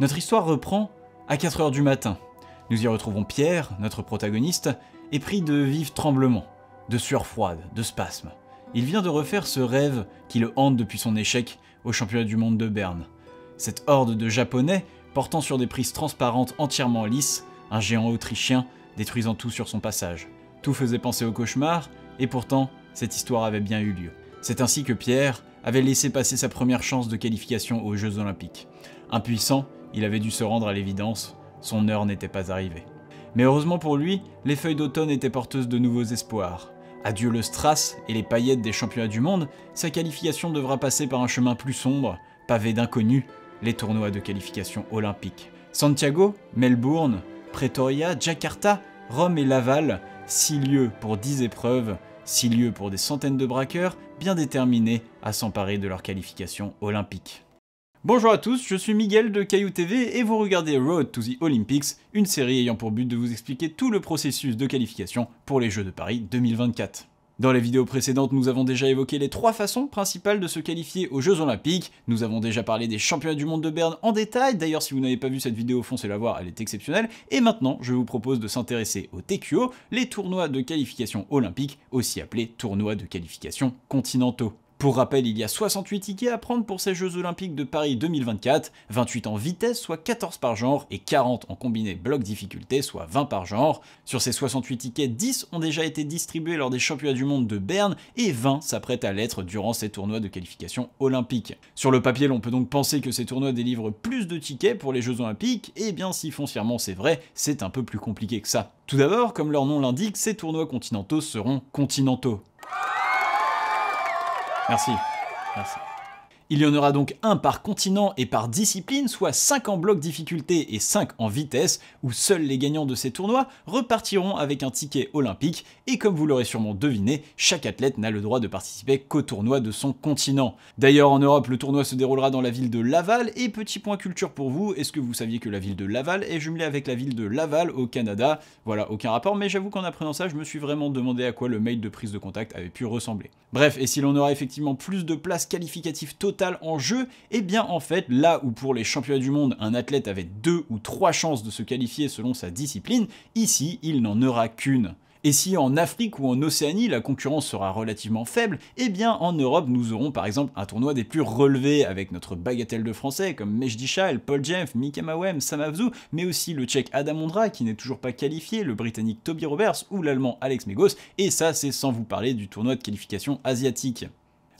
Notre histoire reprend à 4 heures du matin. Nous y retrouvons Pierre, notre protagoniste, épris de vifs tremblements, de sueurs froides, de spasmes. Il vient de refaire ce rêve qui le hante depuis son échec au championnat du monde de Berne. Cette horde de Japonais portant sur des prises transparentes entièrement lisses, un géant autrichien détruisant tout sur son passage. Tout faisait penser au cauchemar, et pourtant, cette histoire avait bien eu lieu. C'est ainsi que Pierre avait laissé passer sa première chance de qualification aux Jeux Olympiques. Impuissant, il avait dû se rendre à l'évidence, son heure n'était pas arrivée. Mais heureusement pour lui, les feuilles d'automne étaient porteuses de nouveaux espoirs. Adieu le strass et les paillettes des championnats du monde, sa qualification devra passer par un chemin plus sombre, pavé d'inconnus, les tournois de qualification olympique. Santiago, Melbourne, Pretoria, Jakarta, Rome et Laval, six lieux pour 10 épreuves, 6 lieux pour des centaines de braqueurs bien déterminés à s'emparer de leur qualification olympique. Bonjour à tous, je suis Miguel de Caillou TV et vous regardez Road to the Olympics, une série ayant pour but de vous expliquer tout le processus de qualification pour les Jeux de Paris 2024. Dans les vidéos précédentes, nous avons déjà évoqué les trois façons principales de se qualifier aux Jeux Olympiques. Nous avons déjà parlé des championnats du monde de Berne en détail. D'ailleurs, si vous n'avez pas vu cette vidéo, foncez la voir, elle est exceptionnelle. Et maintenant, je vous propose de s'intéresser aux TQO, les tournois de qualification olympique, aussi appelés tournois de qualification continentaux. Pour rappel, il y a 68 tickets à prendre pour ces Jeux Olympiques de Paris 2024, 28 en vitesse, soit 14 par genre, et 40 en combiné bloc difficulté, soit 20 par genre. Sur ces 68 tickets, 10 ont déjà été distribués lors des championnats du monde de Berne, et 20 s'apprêtent à l'être durant ces tournois de qualification olympique. Sur le papier, l'on peut donc penser que ces tournois délivrent plus de tickets pour les Jeux Olympiques, et eh bien si foncièrement c'est vrai, c'est un peu plus compliqué que ça. Tout d'abord, comme leur nom l'indique, ces tournois continentaux seront continentaux. Merci. Merci. Il y en aura donc un par continent et par discipline, soit 5 en bloc difficulté et 5 en vitesse, où seuls les gagnants de ces tournois repartiront avec un ticket olympique, et comme vous l'aurez sûrement deviné, chaque athlète n'a le droit de participer qu'au tournoi de son continent. D'ailleurs en Europe, le tournoi se déroulera dans la ville de Laval, et petit point culture pour vous, est-ce que vous saviez que la ville de Laval est jumelée avec la ville de Laval au Canada Voilà, aucun rapport, mais j'avoue qu'en apprenant ça, je me suis vraiment demandé à quoi le mail de prise de contact avait pu ressembler. Bref, et si l'on aura effectivement plus de places qualificatives totales, en jeu, et eh bien en fait, là où pour les championnats du monde, un athlète avait deux ou trois chances de se qualifier selon sa discipline, ici, il n'en aura qu'une. Et si en Afrique ou en Océanie la concurrence sera relativement faible, eh bien en Europe nous aurons par exemple un tournoi des plus relevés avec notre bagatelle de français comme Mejdi Chal, Paul Jeff, Mika Mawem, mais aussi le tchèque Adam Ondra qui n'est toujours pas qualifié, le britannique Toby Roberts ou l'allemand Alex Megos, et ça c'est sans vous parler du tournoi de qualification asiatique.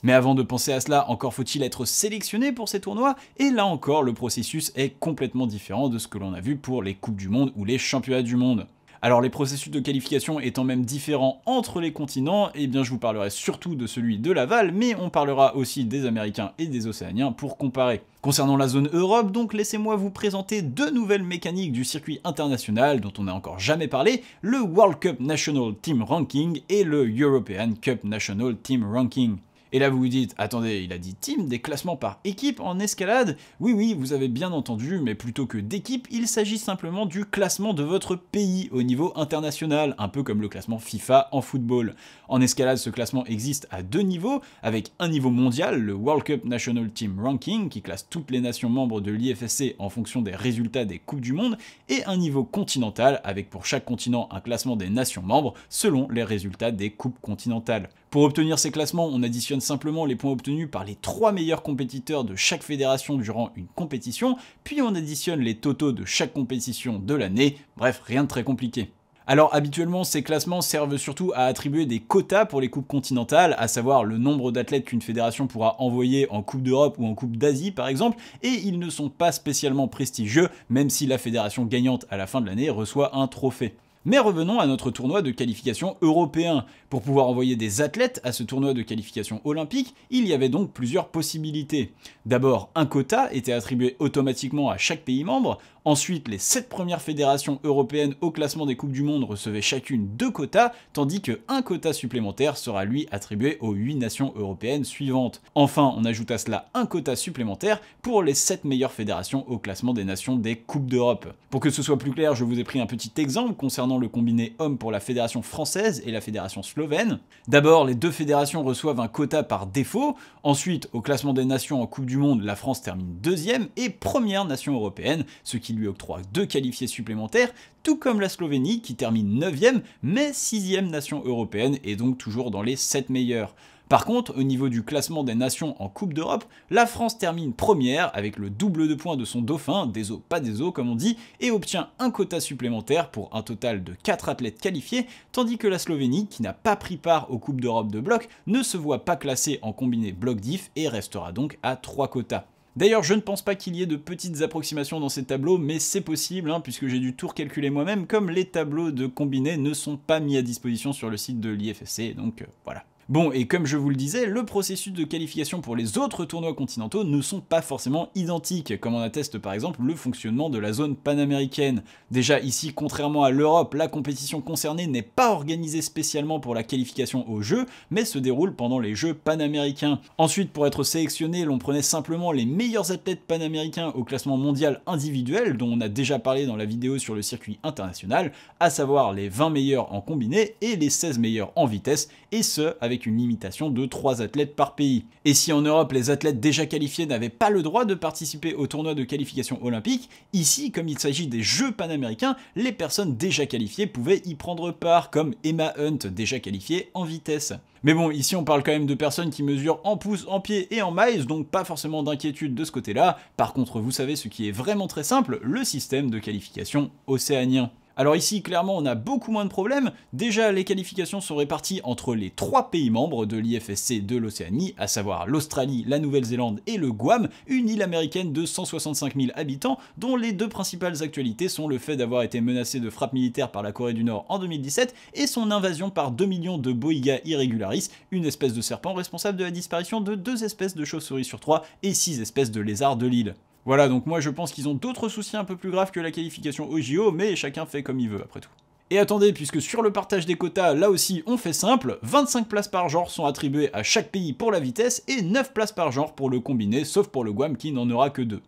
Mais avant de penser à cela, encore faut-il être sélectionné pour ces tournois, et là encore, le processus est complètement différent de ce que l'on a vu pour les Coupes du Monde ou les Championnats du Monde. Alors les processus de qualification étant même différents entre les continents, et eh bien je vous parlerai surtout de celui de Laval, mais on parlera aussi des Américains et des Océaniens pour comparer. Concernant la zone Europe, donc laissez-moi vous présenter deux nouvelles mécaniques du circuit international dont on n'a encore jamais parlé, le World Cup National Team Ranking et le European Cup National Team Ranking. Et là, vous vous dites, attendez, il a dit team, des classements par équipe en escalade Oui, oui, vous avez bien entendu, mais plutôt que d'équipe, il s'agit simplement du classement de votre pays au niveau international, un peu comme le classement FIFA en football. En escalade, ce classement existe à deux niveaux, avec un niveau mondial, le World Cup National Team Ranking, qui classe toutes les nations membres de l'IFSC en fonction des résultats des Coupes du Monde, et un niveau continental, avec pour chaque continent un classement des nations membres selon les résultats des Coupes continentales. Pour obtenir ces classements, on additionne simplement les points obtenus par les trois meilleurs compétiteurs de chaque fédération durant une compétition, puis on additionne les totaux de chaque compétition de l'année, bref, rien de très compliqué. Alors habituellement, ces classements servent surtout à attribuer des quotas pour les coupes continentales, à savoir le nombre d'athlètes qu'une fédération pourra envoyer en Coupe d'Europe ou en Coupe d'Asie par exemple, et ils ne sont pas spécialement prestigieux, même si la fédération gagnante à la fin de l'année reçoit un trophée. Mais revenons à notre tournoi de qualification européen. Pour pouvoir envoyer des athlètes à ce tournoi de qualification olympique, il y avait donc plusieurs possibilités. D'abord, un quota était attribué automatiquement à chaque pays membre, Ensuite, les 7 premières fédérations européennes au classement des Coupes du Monde recevaient chacune deux quotas, tandis qu'un quota supplémentaire sera lui attribué aux huit nations européennes suivantes. Enfin, on ajoute à cela un quota supplémentaire pour les 7 meilleures fédérations au classement des nations des Coupes d'Europe. Pour que ce soit plus clair, je vous ai pris un petit exemple concernant le combiné hommes pour la fédération française et la fédération slovène. D'abord, les deux fédérations reçoivent un quota par défaut. Ensuite, au classement des nations en Coupe du Monde, la France termine deuxième et première nation européenne, ce qui lui octroie deux qualifiés supplémentaires, tout comme la Slovénie qui termine 9e mais 6e nation européenne et donc toujours dans les 7 meilleures. Par contre, au niveau du classement des nations en Coupe d'Europe, la France termine première avec le double de points de son dauphin, des eaux pas des eaux comme on dit, et obtient un quota supplémentaire pour un total de 4 athlètes qualifiés, tandis que la Slovénie, qui n'a pas pris part aux Coupes d'Europe de bloc, ne se voit pas classée en combiné bloc diff et restera donc à 3 quotas. D'ailleurs, je ne pense pas qu'il y ait de petites approximations dans ces tableaux, mais c'est possible, hein, puisque j'ai dû tout recalculer moi-même, comme les tableaux de combinés ne sont pas mis à disposition sur le site de l'IFSC, donc euh, voilà. Bon, et comme je vous le disais, le processus de qualification pour les autres tournois continentaux ne sont pas forcément identiques, comme en atteste par exemple le fonctionnement de la zone panaméricaine. Déjà ici, contrairement à l'Europe, la compétition concernée n'est pas organisée spécialement pour la qualification aux Jeux, mais se déroule pendant les Jeux panaméricains. Ensuite, pour être sélectionné, l'on prenait simplement les meilleurs athlètes panaméricains au classement mondial individuel, dont on a déjà parlé dans la vidéo sur le circuit international, à savoir les 20 meilleurs en combiné et les 16 meilleurs en vitesse, et ce avec une limitation de 3 athlètes par pays. Et si en Europe les athlètes déjà qualifiés n'avaient pas le droit de participer au tournoi de qualification olympique, ici, comme il s'agit des Jeux panaméricains, les personnes déjà qualifiées pouvaient y prendre part, comme Emma Hunt, déjà qualifiée en vitesse. Mais bon, ici on parle quand même de personnes qui mesurent en pouces, en pieds et en miles, donc pas forcément d'inquiétude de ce côté-là. Par contre, vous savez ce qui est vraiment très simple, le système de qualification océanien. Alors ici, clairement, on a beaucoup moins de problèmes. Déjà, les qualifications sont réparties entre les trois pays membres de l'IFSC de l'Océanie, à savoir l'Australie, la Nouvelle-Zélande et le Guam, une île américaine de 165 000 habitants, dont les deux principales actualités sont le fait d'avoir été menacé de frappe militaire par la Corée du Nord en 2017 et son invasion par 2 millions de Boiga irregularis, une espèce de serpent responsable de la disparition de deux espèces de chauves-souris sur trois et six espèces de lézards de l'île. Voilà, donc moi je pense qu'ils ont d'autres soucis un peu plus graves que la qualification OJO, mais chacun fait comme il veut après tout. Et attendez, puisque sur le partage des quotas, là aussi on fait simple, 25 places par genre sont attribuées à chaque pays pour la vitesse et 9 places par genre pour le combiné, sauf pour le Guam qui n'en aura que 2.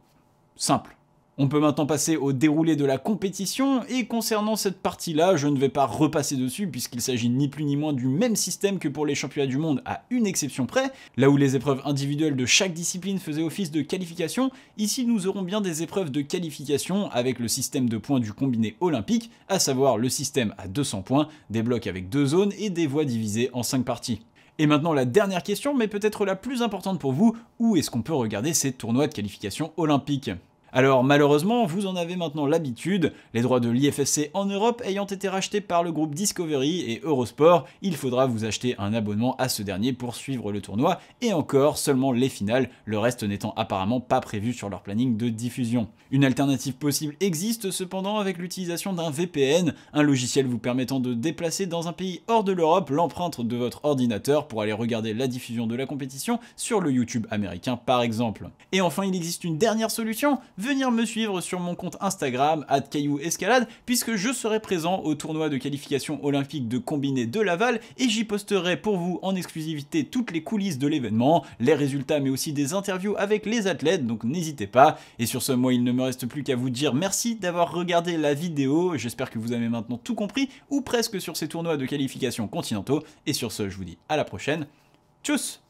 Simple. On peut maintenant passer au déroulé de la compétition, et concernant cette partie-là, je ne vais pas repasser dessus puisqu'il s'agit ni plus ni moins du même système que pour les championnats du monde à une exception près, là où les épreuves individuelles de chaque discipline faisaient office de qualification, ici nous aurons bien des épreuves de qualification avec le système de points du combiné olympique, à savoir le système à 200 points, des blocs avec deux zones et des voies divisées en cinq parties. Et maintenant la dernière question, mais peut-être la plus importante pour vous, où est-ce qu'on peut regarder ces tournois de qualification olympique alors malheureusement, vous en avez maintenant l'habitude, les droits de l'IFSC en Europe ayant été rachetés par le groupe Discovery et Eurosport, il faudra vous acheter un abonnement à ce dernier pour suivre le tournoi, et encore seulement les finales, le reste n'étant apparemment pas prévu sur leur planning de diffusion. Une alternative possible existe cependant avec l'utilisation d'un VPN, un logiciel vous permettant de déplacer dans un pays hors de l'Europe l'empreinte de votre ordinateur pour aller regarder la diffusion de la compétition sur le YouTube américain par exemple. Et enfin, il existe une dernière solution, venir me suivre sur mon compte Instagram, Caillou Escalade, puisque je serai présent au tournoi de qualification olympique de combiné de Laval et j'y posterai pour vous en exclusivité toutes les coulisses de l'événement, les résultats mais aussi des interviews avec les athlètes, donc n'hésitez pas. Et sur ce, moi, il ne me reste plus qu'à vous dire merci d'avoir regardé la vidéo, j'espère que vous avez maintenant tout compris, ou presque sur ces tournois de qualification continentaux, et sur ce, je vous dis à la prochaine, tchuss